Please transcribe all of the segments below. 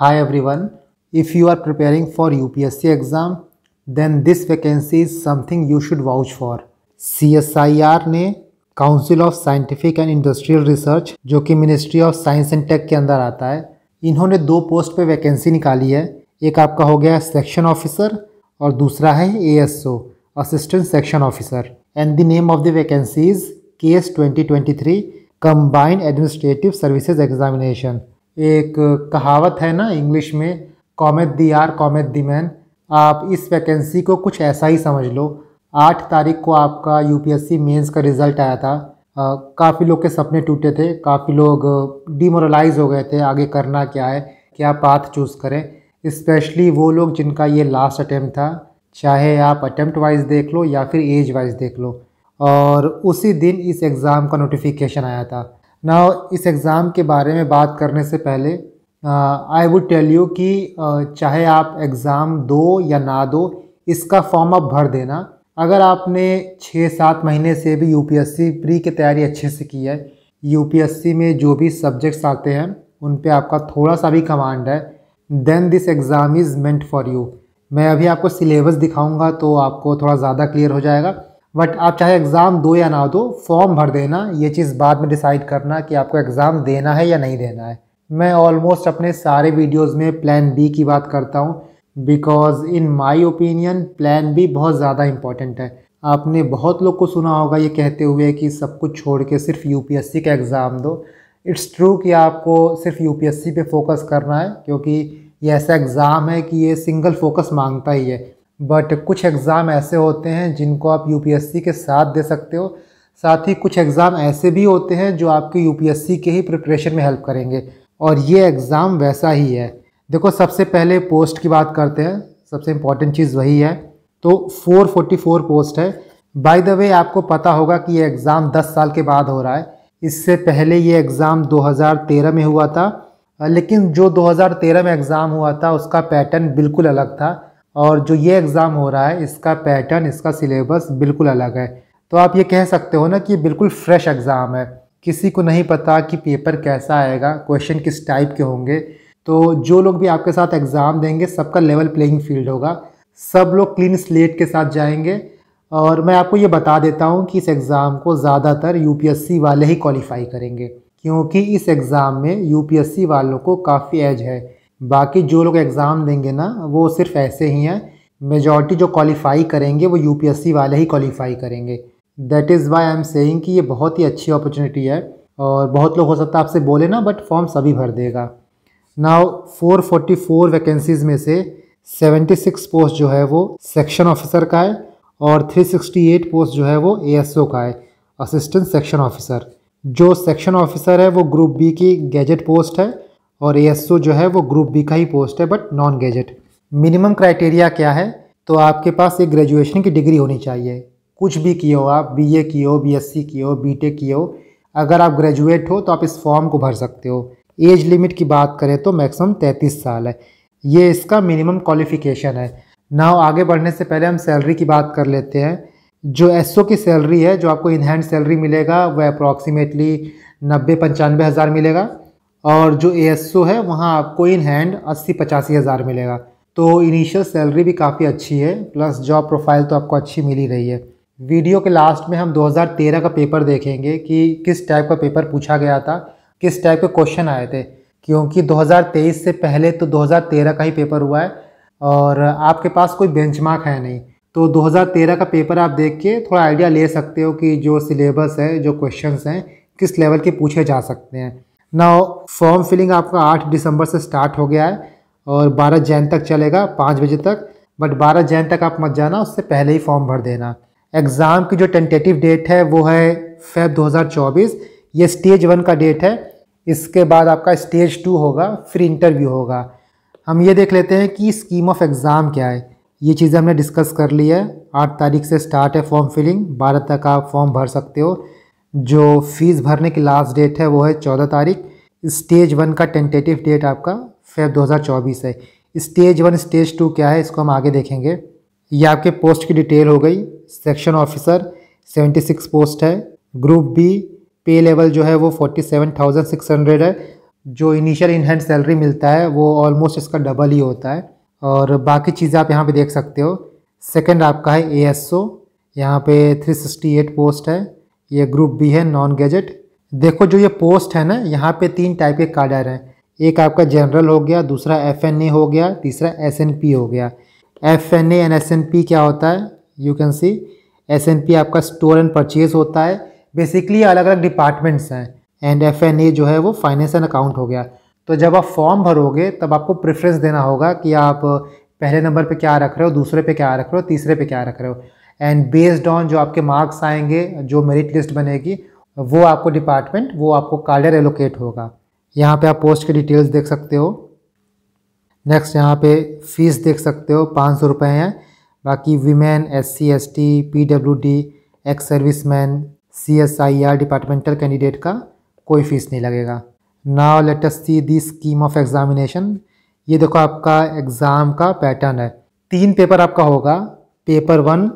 For U P S C exam then this vacancy is something you should something for C S I R ने council of scientific and industrial research जो कि ministry of science and tech के अंदर आता है इन्होंने दो post पे वैकेंसी निकाली है एक आपका हो गया सेक्शन ऑफिसर और दूसरा है A S O assistant section officer and the name of the vacancy is K S twenty twenty three combined administrative services examination एक कहावत है ना इंग्लिश में cometh the hour cometh the man आप इस वैकेंसी को कुछ ऐसा ही समझ लो आठ तारीख को आपका यूपीएससी मेंस का रिज़ल्ट आया था काफ़ी लोग के सपने टूटे थे काफ़ी लोग डिमोरलाइज हो गए थे आगे करना क्या है क्या पाथ चूज़ करें इस्पेशली वो लोग जिनका ये लास्ट अटैम्प्ट था चाहे आप अटैम्प्ट वाइज देख लो या फिर एज वाइज देख लो और उसी दिन इस एग्ज़ाम का नोटिफिकेशन आया था नाउ इस एग्ज़ाम के बारे में बात करने से पहले आई वुड टेल यू कि uh, चाहे आप एग्ज़ाम दो या ना दो इसका फॉर्म अप भर देना अगर आपने छः सात महीने से भी यू प्री की तैयारी अच्छे से की है यू में जो भी सब्जेक्ट्स आते हैं उन पर आपका थोड़ा सा भी कमांड है then this exam is meant for you मैं अभी आपको सिलेबस दिखाऊंगा तो आपको थोड़ा ज़्यादा क्लियर हो जाएगा बट आप चाहे एग्ज़ाम दो या ना दो फॉर्म तो भर देना ये चीज़ बाद में डिसाइड करना कि आपको एग्ज़ाम देना है या नहीं देना है मैं ऑलमोस्ट अपने सारे वीडियोस में प्लान बी की बात करता हूँ because in my opinion plan B बहुत ज़्यादा इम्पॉर्टेंट है आपने बहुत लोग को सुना होगा ये कहते हुए कि सब कुछ छोड़ के सिर्फ यू का एग्ज़ाम दो इट्स ट्रू कि आपको सिर्फ यू पे फोकस करना है क्योंकि ये ऐसा एग्ज़ाम है कि ये सिंगल फोकस मांगता ही है बट कुछ एग्ज़ाम ऐसे होते हैं जिनको आप यू के साथ दे सकते हो साथ ही कुछ एग्ज़ाम ऐसे भी होते हैं जो आपके यू के ही प्रिपरेशन में हेल्प करेंगे और ये एग्ज़ाम वैसा ही है देखो सबसे पहले पोस्ट की बात करते हैं सबसे इम्पॉर्टेंट चीज़ वही है तो 444 पोस्ट है बाय द वे आपको पता होगा कि ये एग्ज़ाम 10 साल के बाद हो रहा है इससे पहले ये एग्ज़ाम 2013 में हुआ था लेकिन जो 2013 में एग्ज़ाम हुआ था उसका पैटर्न बिल्कुल अलग था और जो ये एग्ज़ाम हो रहा है इसका पैटर्न इसका सिलेबस बिल्कुल अलग है तो आप ये कह सकते हो ना कि बिल्कुल फ्रेश एग्ज़ाम है किसी को नहीं पता कि पेपर कैसा आएगा क्वेश्चन किस टाइप के होंगे तो जो लोग भी आपके साथ एग्ज़ाम देंगे सबका लेवल प्लेइंग फील्ड होगा सब लोग क्लीन स्लेट के साथ जाएंगे और मैं आपको ये बता देता हूँ कि इस एग्ज़ाम को ज़्यादातर यूपीएससी वाले ही क्वालिफाई करेंगे क्योंकि इस एग्ज़ाम में यूपीएससी वालों को काफ़ी एज है बाकी जो लोग एग्ज़ाम देंगे ना वो सिर्फ ऐसे ही हैं मेजॉरिटी जो क्वालिफाई करेंगे वो यूपीएससी वाले ही क्वालिफाई करेंगे that is why I am saying कि ये बहुत ही अच्छी अपॉर्चुनिटी है और बहुत लोग हो सकता है आपसे बोले ना बट फॉर्म सभी भर देगा नाउ 444 वैकेंसीज में से 76 पोस्ट जो है वो सेक्शन ऑफिसर का है और 368 पोस्ट जो है वो एएसओ का है असिस्टेंट सेक्शन ऑफिसर जो सेक्शन ऑफिसर है वो ग्रुप बी की गैजेट पोस्ट है और ए जो है वो ग्रुप बी का ही पोस्ट है but non gazetted minimum criteria क्या है तो आपके पास एक ग्रेजुएशन की डिग्री होनी चाहिए कुछ भी किए हो आप बी ए किए हो बी एस सी किए हो बी टेक किए हो अगर आप ग्रेजुएट हो तो आप इस फॉर्म को भर सकते हो एज लिमिट की बात करें तो मैक्सिमम तैंतीस साल है ये इसका मिनिमम क्वालिफिकेशन है ना आगे बढ़ने से पहले हम सैलरी की बात कर लेते हैं जो एस की सैलरी है जो आपको इन हैंड सैलरी मिलेगा वह अप्रॉक्सीमेटली नब्बे पंचानवे हज़ार मिलेगा और जो ए है वहाँ आपको इन हैंड अस्सी पचासी हज़ार मिलेगा तो इनिशियल सैलरी भी काफ़ी अच्छी है प्लस जॉब प्रोफाइल तो आपको अच्छी मिल ही रही है वीडियो के लास्ट में हम 2013 का पेपर देखेंगे कि किस टाइप का पेपर पूछा गया था किस टाइप के क्वेश्चन आए थे क्योंकि 2023 से पहले तो 2013 का ही पेपर हुआ है और आपके पास कोई बेंचमार्क है नहीं तो 2013 का पेपर आप देख के थोड़ा आइडिया ले सकते हो कि जो सिलेबस है जो क्वेश्चंस हैं किस लेवल के पूछे जा सकते हैं ना फॉर्म फिलिंग आपका आठ दिसंबर से स्टार्ट हो गया है और बारह जैन तक चलेगा पाँच बजे तक बट बारह जैन तक आप मत जाना उससे पहले ही फॉर्म भर देना एग्ज़ाम की जो टेंटेटिव डेट है वो है फेब 2024 ये स्टेज वन का डेट है इसके बाद आपका स्टेज टू होगा फिर इंटरव्यू होगा हम ये देख लेते हैं कि स्कीम ऑफ एग्ज़ाम क्या है ये चीज़ें हमने डिस्कस कर ली है आठ तारीख से स्टार्ट है फॉर्म फिलिंग बारह तक आप फॉर्म भर सकते हो जो फीस भरने की लास्ट डेट है वो है चौदह तारीख स्टेज वन का टेंटेटिव डेट आपका फेब 2024 है स्टेज वन स्टेज टू क्या है इसको हम आगे देखेंगे ये आपके पोस्ट की डिटेल हो गई सेक्शन ऑफिसर 76 पोस्ट है ग्रुप बी पे लेवल जो है वो 47,600 है जो इनिशियल इनहैंड सैलरी मिलता है वो ऑलमोस्ट इसका डबल ही होता है और बाकी चीज़ें आप यहाँ पर देख सकते हो सेकेंड आपका है ए एस ओ यहाँ पे एट पोस्ट है ये ग्रुप बी है नॉन गैजेट देखो जो ये पोस्ट है ना यहाँ पे तीन टाइप के कार्ड आ रहे हैं एक आपका जनरल हो गया दूसरा एफ एन ए हो गया तीसरा एस एन पी हो गया F N A and S N P क्या होता है you can see S N P आपका स्टोर एंड परचेज होता है बेसिकली अलग अलग डिपार्टमेंट्स हैं एंड एफ एन ए जो है वो फाइनेंस एंड अकाउंट हो गया तो जब आप फॉर्म भरोगे तब आपको प्रेफरेंस देना होगा कि आप पहले नंबर पे क्या रख रहे हो दूसरे पे क्या रख रहे हो तीसरे पे क्या रख रहे हो एंड बेस्ड ऑन जो आपके मार्क्स आएंगे जो मेरिट लिस्ट बनेगी वो आपको डिपार्टमेंट वो आपको कार्डर एलोकेट होगा यहाँ पे आप पोस्ट की डिटेल्स देख सकते हो नेक्स्ट यहाँ पे फीस देख सकते हो पाँच सौ रुपये हैं बाकी women S C S T P W D X service man C S I R departmental candidate का कोई फीस नहीं लगेगा now let see the scheme of examination ये देखो आपका एग्ज़ाम का पैटर्न है तीन पेपर आपका होगा paper one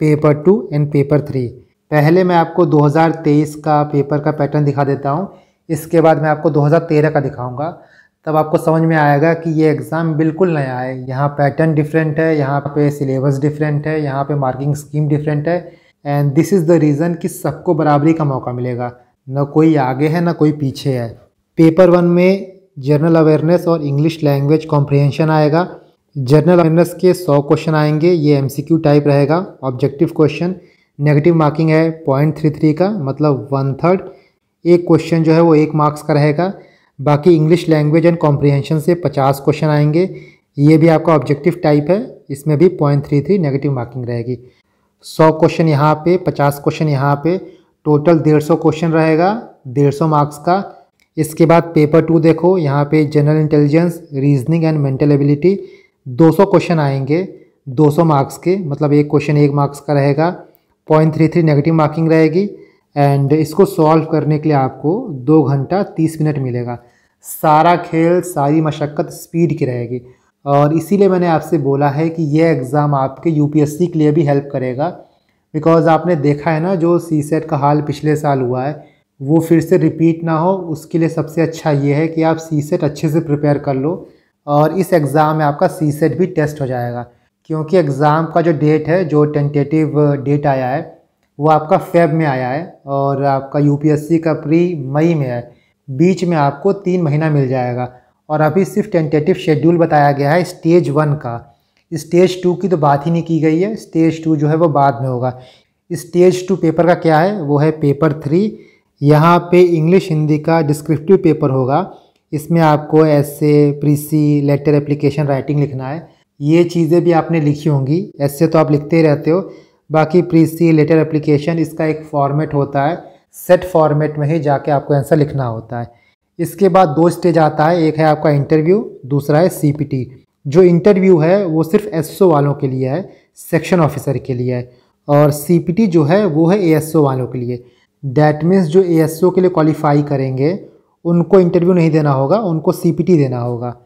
paper two and paper three पहले मैं आपको 2023 का पेपर का पैटर्न दिखा देता हूँ इसके बाद मैं आपको 2013 का दिखाऊंगा तब आपको समझ में आएगा कि ये एग्ज़ाम बिल्कुल नया है यहाँ पैटर्न डिफरेंट है यहाँ पे सिलेबस डिफरेंट है यहाँ पे मार्किंग स्कीम डिफरेंट है and this is the reason कि सबको बराबरी का मौका मिलेगा ना कोई आगे है ना कोई पीछे है पेपर वन में जनरल अवेयरनेस और इंग्लिश लैंग्वेज कॉम्प्रिहेंशन आएगा जर्नल अवेयरनेस के सौ क्वेश्चन आएंगे ये एम टाइप रहेगा ऑब्जेक्टिव क्वेश्चन नेगेटिव मार्किंग है पॉइंट थ्री थ्री का मतलब वन थर्ड एक क्वेश्चन जो है वो एक मार्क्स का रहेगा बाकी इंग्लिश लैंग्वेज एंड कॉम्प्रिहेंशन से पचास क्वेश्चन आएंगे ये भी आपका ऑब्जेक्टिव टाइप है इसमें भी point three three negative marking रहेगी सौ क्वेश्चन यहाँ पे पचास क्वेश्चन यहाँ पे टोटल डेढ़ सौ क्वेश्चन रहेगा डेढ़ सौ मार्क्स का इसके बाद पेपर टू देखो यहाँ पे general intelligence reasoning and mental ability 200 question आएंगे 200 मार्क्स के मतलब एक क्वेश्चन एक मार्क्स का रहेगा point three three negative marking रहेगी एंड इसको सॉल्व करने के लिए आपको दो घंटा तीस मिनट मिलेगा सारा खेल सारी मशक्क़त स्पीड की रहेगी और इसीलिए मैंने आपसे बोला है कि यह एग्ज़ाम आपके यूपीएससी के लिए भी हेल्प करेगा बिकॉज़ आपने देखा है ना जो सी सेट का हाल पिछले साल हुआ है वो फिर से रिपीट ना हो उसके लिए सबसे अच्छा ये है कि आप सी सेट अच्छे से प्रिपेयर कर लो और इस एग्ज़ाम में आपका सी सेट भी टेस्ट हो जाएगा क्योंकि एग्ज़ाम का जो डेट है जो टेंटेटिव डेट आया है वो आपका फेब में आया है और आपका यूपीएससी का प्री मई में है बीच में आपको तीन महीना मिल जाएगा और अभी सिर्फ टेंटेटिव शेड्यूल बताया गया है स्टेज वन का स्टेज टू की तो बात ही नहीं की गई है स्टेज टू जो है वो बाद में होगा स्टेज टू पेपर का क्या है वो है पेपर थ्री यहाँ पे इंग्लिश हिंदी का डिस्क्रिप्टिव पेपर होगा इसमें आपको ऐसे प्रीसी लेटर एप्लीकेशन राइटिंग लिखना है ये चीज़ें भी आपने लिखी होंगी ऐसे तो आप लिखते ही रहते हो बाकी प्रीसी लेटर एप्लीकेशन इसका एक फॉर्मेट होता है सेट फॉर्मेट में ही जाके आपको आंसर लिखना होता है इसके बाद दो स्टेज आता है एक है आपका इंटरव्यू दूसरा है सी जो इंटरव्यू है वो सिर्फ एस वालों के लिए है सेक्शन ऑफिसर के लिए है और सी जो है वो है ए वालों के लिए डैट मीन्स जो ए के लिए क्वालिफाई करेंगे उनको इंटरव्यू नहीं देना होगा उनको सी देना होगा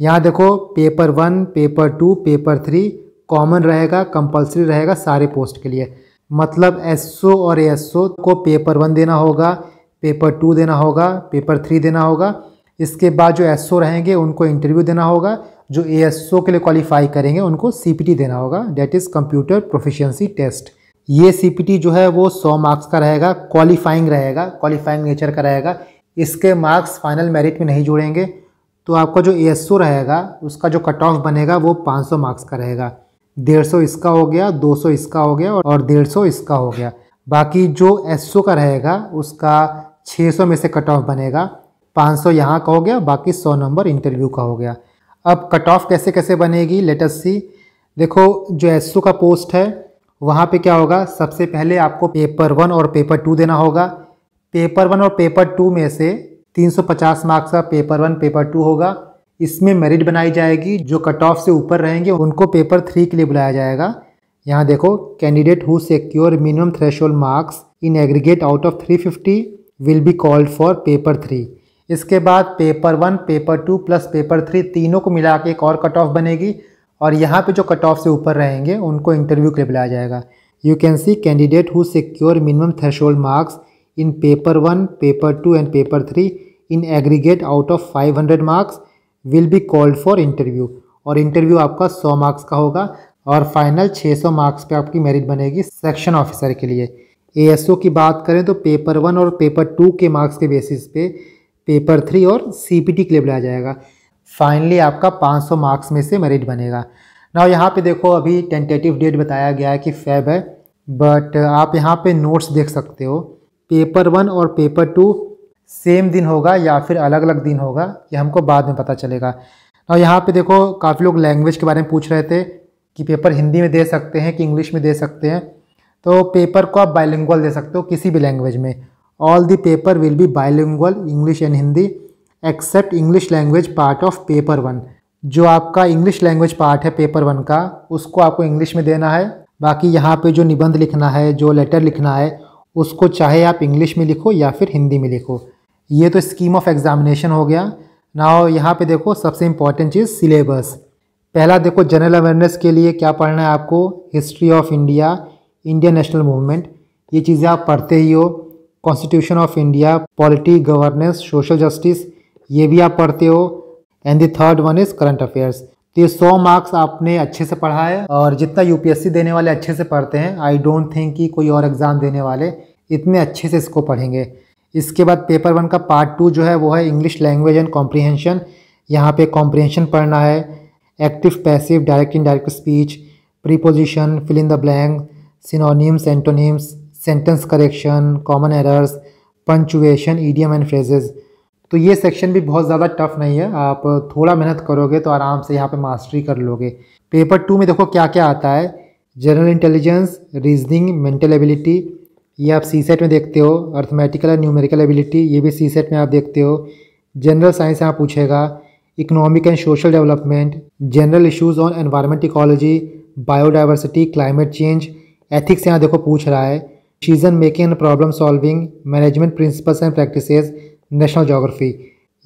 यहाँ देखो paper one paper two paper three common रहेगा कंपलसरी रहेगा सारे पोस्ट के लिए मतलब एसओ और एसओ को पेपर वन देना होगा पेपर टू देना होगा पेपर थ्री देना होगा इसके बाद जो एसओ रहेंगे उनको इंटरव्यू देना होगा जो एएसओ के लिए क्वालिफाई करेंगे उनको सीपीटी देना होगा date is computer proficiency test ये सीपीटी जो है वो 100 मार्क्स का रहेगा क्वालिफाइंग रहेगा क्वालिफाइंग नेचर का रहेगा इसके मार्क्स फाइनल मेरिट में नहीं जुड़ेंगे तो आपका जो एस रहेगा उसका जो कट ऑफ बनेगा वो 500 मार्क्स का रहेगा डेढ़ सौ इसका हो गया दो सौ इसका हो गया और डेढ़ सौ इसका हो गया बाकी जो एस का रहेगा उसका छः सौ में से कट ऑफ बनेगा पाँच सौ यहाँ का हो गया बाकी सौ नंबर इंटरव्यू का हो गया अब कट ऑफ कैसे कैसे बनेगी लेटस सी देखो जो एस का पोस्ट है वहाँ पे क्या होगा सबसे पहले आपको पेपर वन और पेपर टू देना होगा पेपर वन और पेपर टू में से 350 मार्क्स का पेपर वन पेपर टू होगा इसमें मेरिट बनाई जाएगी जो कट ऑफ से ऊपर रहेंगे उनको पेपर थ्री के लिए बुलाया जाएगा यहाँ देखो candidate who secure minimum thresh marks in aggregate out of 350 will be called for paper three इसके बाद paper one paper two plus paper three तीनों को मिला के एक और कट ऑफ बनेगी और यहाँ पे जो कट ऑफ से ऊपर रहेंगे उनको इंटरव्यू के लिए बुलाया जाएगा you can see candidate who secure minimum thresh marks in paper 1 paper 2 and paper 3 in aggregate out of 500 marks will be called for interview और इंटरव्यू आपका 100 मार्क्स का होगा और फाइनल 600 मार्क्स पे आपकी मेरिट बनेगी सेक्शन ऑफिसर के लिए ओ की बात करें तो पेपर वन और पेपर टू के मार्क्स के बेसिस पे पेपर थ्री और सी पी टी के लिए बुलाया जाएगा फाइनली आपका 500 मार्क्स में से मेरिट बनेगा ना यहाँ पे देखो अभी टेंटेटिव डेट बताया गया है कि फेब है बट आप यहाँ पर नोट्स देख सकते हो पेपर वन और पेपर टू सेम दिन होगा या फिर अलग अलग दिन होगा ये हमको बाद में पता चलेगा और यहाँ पे देखो काफ़ी लोग लैंग्वेज के बारे में पूछ रहे थे कि पेपर हिंदी में दे सकते हैं कि इंग्लिश में दे सकते हैं तो पेपर को आप बाइलिंगुअल दे सकते हो किसी भी लैंग्वेज में all the paper will be bilingual English and Hindi except English language part of paper one जो आपका इंग्लिश लैंग्वेज पार्ट है पेपर वन का उसको आपको इंग्लिश में देना है बाकी यहाँ पे जो निबंध लिखना है जो लेटर लिखना है उसको चाहे आप इंग्लिश में लिखो या फिर हिंदी में लिखो ये तो स्कीम ऑफ एग्जामिनेशन हो गया ना यहाँ पे देखो सबसे इम्पॉर्टेंट चीज़ सिलेबस पहला देखो जनरल अवेयरनेस के लिए क्या पढ़ना है आपको history of India Indian national movement ये चीज़ें आप पढ़ते ही हो constitution of India polity governance social justice ये भी आप पढ़ते हो and the third one is current affairs तो ये सौ मार्क्स आपने अच्छे से पढ़ा है और जितना यूपीएससी देने वाले अच्छे से पढ़ते हैं आई डोंट थिंक कि कोई और एग्ज़ाम देने वाले इतने अच्छे से इसको पढ़ेंगे इसके बाद पेपर वन का पार्ट टू जो है वो है इंग्लिश लैंग्वेज एंड कॉम्प्रीहेंशन यहाँ पे कॉम्प्रीहेंशन पढ़ना है active passive direct indirect speech preposition fill in the blank synonyms antonyms sentence correction common errors punctuation idiom and phrases तो ये सेक्शन भी बहुत ज़्यादा टफ नहीं है आप थोड़ा मेहनत करोगे तो आराम से यहाँ पे मास्टरी कर लोगे पेपर टू में देखो क्या क्या आता है general intelligence reasoning mental ability ये आप सी सेट में देखते हो अर्थमेटिकल और न्यूमेरिकल एबिलिटी ये भी सी सेट में आप देखते हो जनरल साइंस यहाँ पूछेगा economic and social development general issues on environment ecology biodiversity climate change ethics यहाँ देखो पूछ रहा है decision making and problem solving management principles and practices national geography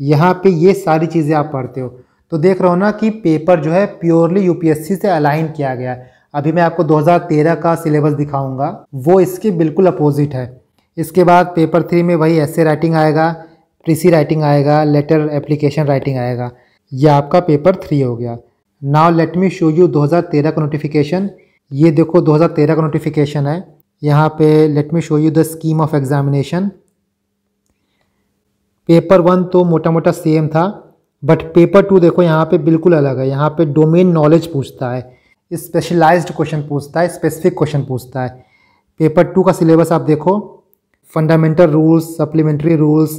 यहाँ पे ये सारी चीज़ें आप पढ़ते हो तो देख रहे हो ना कि पेपर जो है प्योरली यूपीएससी से अलाइन किया गया है अभी मैं आपको 2013 का सिलेबस दिखाऊंगा वो इसके बिल्कुल अपोजिट है इसके बाद पेपर थ्री में वही ऐसे राइटिंग आएगा प्रीसी राइटिंग आएगा लेटर एप्लीकेशन राइटिंग आएगा यह आपका पेपर थ्री हो गया now let me show you 2013 का नोटिफिकेशन ये देखो 2013 का नोटिफिकेशन है यहाँ पे let me show you the scheme of examination paper one तो मोटा मोटा सेम था बट पेपर टू देखो यहाँ पे बिल्कुल अलग है यहाँ पे डोमेन नॉलेज पूछता है स्पेशलाइज्ड क्वेश्चन पूछता है स्पेसिफिक क्वेश्चन पूछता है पेपर टू का सिलेबस आप देखो fundamental rules supplementary rules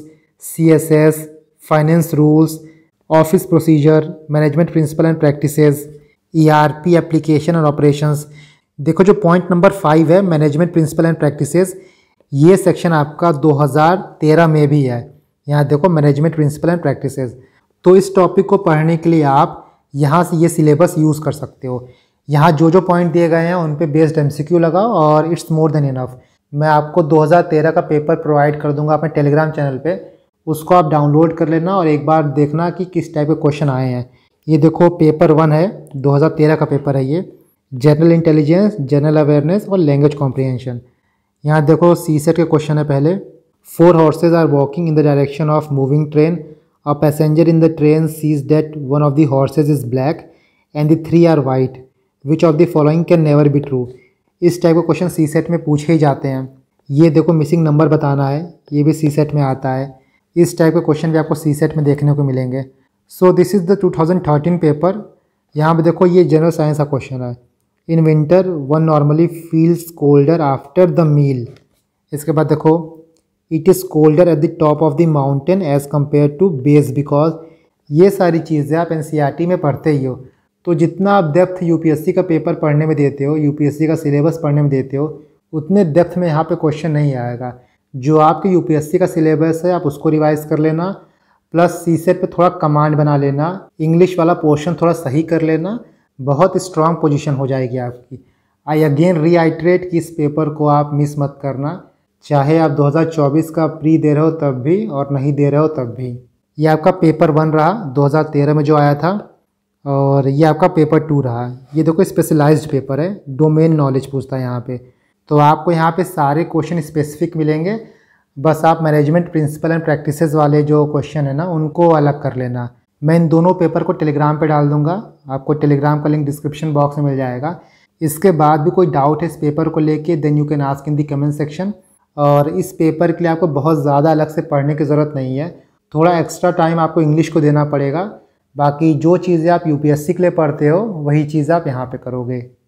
C S S finance rules office procedure management principle and practices ERP application और ऑपरेशंस देखो जो पॉइंट नंबर फाइव है मैनेजमेंट प्रिंसिपल एंड प्रैक्टिसेस ये सेक्शन आपका 2013 में भी है यहाँ देखो मैनेजमेंट प्रिंसिपल एंड प्रैक्टिसेस तो इस टॉपिक को पढ़ने के लिए आप यहाँ से ये सिलेबस यूज़ कर सकते हो यहाँ जो जो पॉइंट दिए गए हैं उन पर बेस्ड एम लगाओ और इट्स मोर देन इनफ मैं आपको 2013 का पेपर प्रोवाइड कर दूंगा अपने टेलीग्राम चैनल पे उसको आप डाउनलोड कर लेना और एक बार देखना कि किस टाइप के क्वेश्चन आए हैं ये देखो पेपर वन है 2013 का पेपर है ये जनरल इंटेलिजेंस जनरल अवेयरनेस और लैंग्वेज कॉम्प्रीहेंशन यहाँ देखो सी के क्वेश्चन है पहले Four horses are walking in the direction of moving train. A passenger in the train sees that one of the horses is black and the three are white. Which of the following can never be true? इस type का question C set में पूछे ही जाते हैं ये देखो missing number बताना है ये भी सी सेट में आता है इस टाइप के क्वेश्चन भी आपको सी सेट में देखने को मिलेंगे so this is the 2013 paper यहाँ पे देखो ये जनरल साइंस का क्वेश्चन है in winter one normally feels colder after the meal इसके बाद देखो it is colder at the top of the mountain as compare to base because ये सारी चीज़ें आप एन e में पढ़ते ही हो तो जितना आप डेप्थ सी का पेपर पढ़ने में देते हो सी का सिलेबस पढ़ने में देते हो उतने डेप्थ में यहाँ पे क्वेश्चन नहीं आएगा जो आपके सी का सिलेबस है आप उसको रिवाइज़ कर लेना प्लस सी सेट पर थोड़ा कमांड बना लेना इंग्लिश वाला पोर्शन थोड़ा सही कर लेना बहुत स्ट्रांग पोजिशन हो जाएगी आपकी आई अगेन रीआइट्रेट कि इस पेपर को आप मिस मत करना चाहे आप 2024 का प्री दे रहे हो तब भी और नहीं दे रहे हो तब भी ये आपका पेपर वन रहा 2013 में जो आया था और ये आपका पेपर टू रहा ये देखो स्पेशलाइज्ड पेपर है डोमेन नॉलेज पूछता है यहाँ पे तो आपको यहाँ पे सारे क्वेश्चन स्पेसिफिक मिलेंगे बस आप मैनेजमेंट प्रिंसिपल एंड प्रैक्टिस वाले जो क्वेश्चन है ना उनको अलग कर लेना मैं इन दोनों पेपर को टेलीग्राम पे डाल दूंगा आपको टेलीग्राम का लिंक डिस्क्रिप्शन बॉक्स में मिल जाएगा इसके बाद भी कोई डाउट है इस पेपर को लेके then you can ask in the comment section और इस पेपर के लिए आपको बहुत ज़्यादा अलग से पढ़ने की ज़रूरत नहीं है थोड़ा एक्स्ट्रा टाइम आपको इंग्लिश को देना पड़ेगा बाकी जो चीज़ें आप यूपीएससी के लिए पढ़ते हो वही चीज़ आप यहाँ पे करोगे